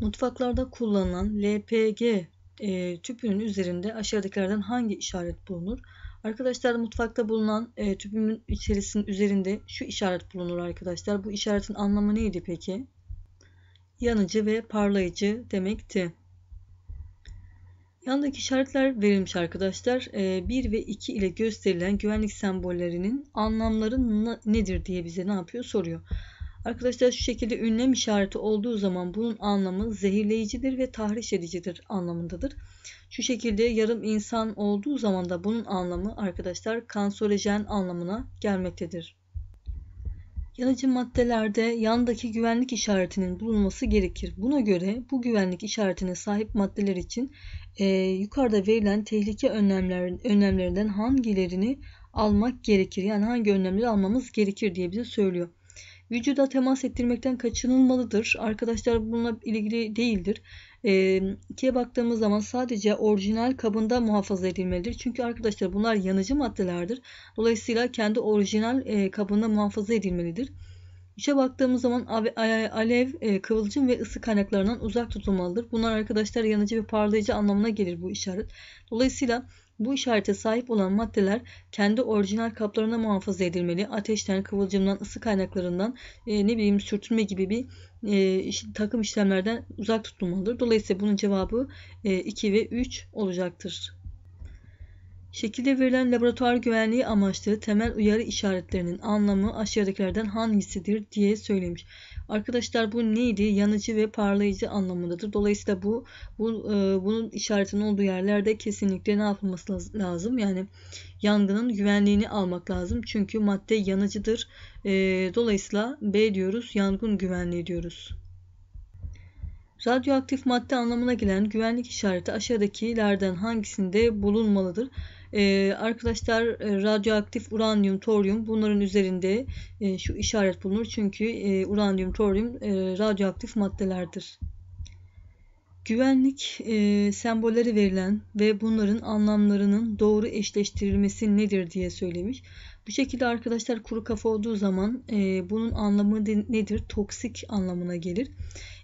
Mutfaklarda kullanılan LPG e, tüpünün üzerinde aşağıdakilerden hangi işaret bulunur? Arkadaşlar mutfakta bulunan e, tüpümün içerisinin üzerinde şu işaret bulunur arkadaşlar. Bu işaretin anlamı neydi peki? Yanıcı ve parlayıcı demekti. Yandaki işaretler verilmiş arkadaşlar. E, 1 ve 2 ile gösterilen güvenlik sembollerinin anlamları nedir diye bize ne yapıyor soruyor. Arkadaşlar şu şekilde ünlem işareti olduğu zaman bunun anlamı zehirleyicidir ve tahriş edicidir anlamındadır. Şu şekilde yarım insan olduğu zaman da bunun anlamı arkadaşlar kanserojen anlamına gelmektedir. Yanıcı maddelerde yandaki güvenlik işaretinin bulunması gerekir. Buna göre bu güvenlik işaretine sahip maddeler için e, yukarıda verilen tehlike önlemlerin, önlemlerinden hangilerini almak gerekir? Yani hangi önlemleri almamız gerekir diye bize söylüyor vücuda temas ettirmekten kaçınılmalıdır. Arkadaşlar bununla ilgili değildir. E, baktığımız zaman sadece orijinal kabında muhafaza edilmelidir. Çünkü arkadaşlar bunlar yanıcı maddelerdir. Dolayısıyla kendi orijinal kabında muhafaza edilmelidir. 3'e baktığımız zaman alev, kıvılcım ve ısı kaynaklarından uzak tutulmalıdır. Bunlar arkadaşlar yanıcı ve parlayıcı anlamına gelir bu işaret. Dolayısıyla bu işarete sahip olan maddeler kendi orijinal kaplarına muhafaza edilmeli. Ateşten, kıvılcımdan, ısı kaynaklarından e, ne bileyim sürtünme gibi bir e, takım işlemlerden uzak tutulmalıdır. Dolayısıyla bunun cevabı e, 2 ve 3 olacaktır. Şekilde verilen laboratuvar güvenliği amaçlı temel uyarı işaretlerinin anlamı aşağıdakilerden hangisidir diye söylemiş. Arkadaşlar bu neydi? Yanıcı ve parlayıcı anlamındadır. Dolayısıyla bu, bu e, bunun işaretinin olduğu yerlerde kesinlikle ne yapılması lazım? Yani yangının güvenliğini almak lazım. Çünkü madde yanıcıdır. E, dolayısıyla B diyoruz, yangın güvenliği diyoruz. Radyoaktif madde anlamına gelen güvenlik işareti aşağıdakilerden hangisinde bulunmalıdır? Ee, arkadaşlar e, radyoaktif uranyum, toryum bunların üzerinde e, şu işaret bulunur. Çünkü e, uranyum, toryum e, radyoaktif maddelerdir. Güvenlik e, sembolleri verilen ve bunların anlamlarının doğru eşleştirilmesi nedir diye söylemiş. Bu şekilde arkadaşlar kuru kafa olduğu zaman e, bunun anlamı nedir? Toksik anlamına gelir.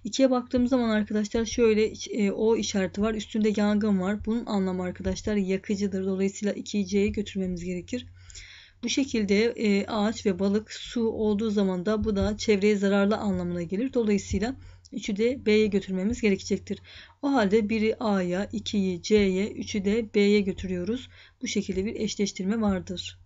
İkiye baktığımız zaman arkadaşlar şöyle e, O işareti var. Üstünde yangın var. Bunun anlamı arkadaşlar yakıcıdır. Dolayısıyla 2C'ye götürmemiz gerekir. Bu şekilde e, ağaç ve balık su olduğu zaman da bu da çevreye zararlı anlamına gelir. Dolayısıyla üçü de B'ye götürmemiz gerekecektir. O halde biri A'ya, 2'yi C'ye, 3'ü de B'ye götürüyoruz. Bu şekilde bir eşleştirme vardır.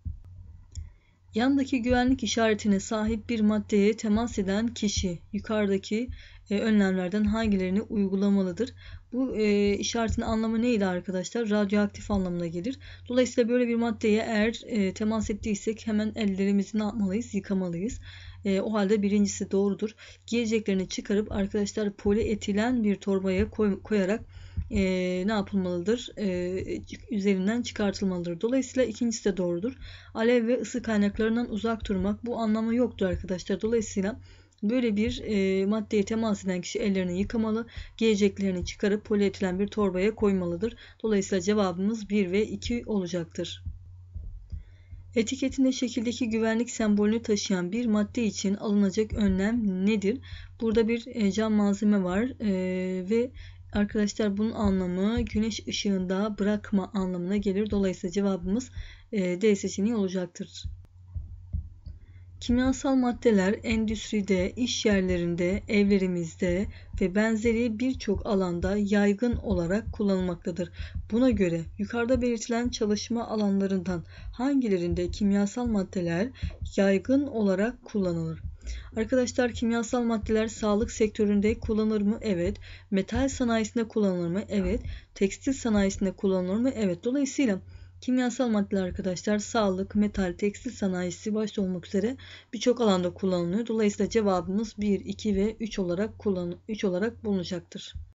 Yandaki güvenlik işaretine sahip bir maddeye temas eden kişi yukarıdaki e, önlemlerden hangilerini uygulamalıdır? Bu e, işaretin anlamı neydi arkadaşlar? Radyoaktif anlamına gelir. Dolayısıyla böyle bir maddeye eğer e, temas ettiysek hemen ellerimizi ne yapmalıyız? Yıkamalıyız. E, o halde birincisi doğrudur. Giyeceklerini çıkarıp arkadaşlar polietilen bir torbaya koy, koyarak e, ne yapılmalıdır? E, üzerinden çıkartılmalıdır. Dolayısıyla ikincisi de doğrudur. Alev ve ısı kaynaklarından uzak durmak bu anlamı yoktur arkadaşlar. Dolayısıyla Böyle bir e, maddeye temas eden kişi ellerini yıkamalı, giyeceklerini çıkarıp polietilen bir torbaya koymalıdır. Dolayısıyla cevabımız 1 ve 2 olacaktır. Etiketinde şekildeki güvenlik sembolünü taşıyan bir madde için alınacak önlem nedir? Burada bir e, cam malzeme var e, ve Arkadaşlar bunun anlamı güneş ışığında bırakma anlamına gelir. Dolayısıyla cevabımız e, D seçeneği olacaktır. Kimyasal maddeler endüstride, iş yerlerinde, evlerimizde ve benzeri birçok alanda yaygın olarak kullanılmaktadır. Buna göre yukarıda belirtilen çalışma alanlarından hangilerinde kimyasal maddeler yaygın olarak kullanılır? Arkadaşlar kimyasal maddeler sağlık sektöründe kullanılır mı? Evet. Metal sanayisinde kullanılır mı? Evet. Tekstil sanayisinde kullanılır mı? Evet. Dolayısıyla kimyasal maddeler arkadaşlar sağlık, metal, tekstil sanayisi başta olmak üzere birçok alanda kullanılıyor. Dolayısıyla cevabımız 1, 2 ve 3 olarak kullan 3 olarak bulunacaktır.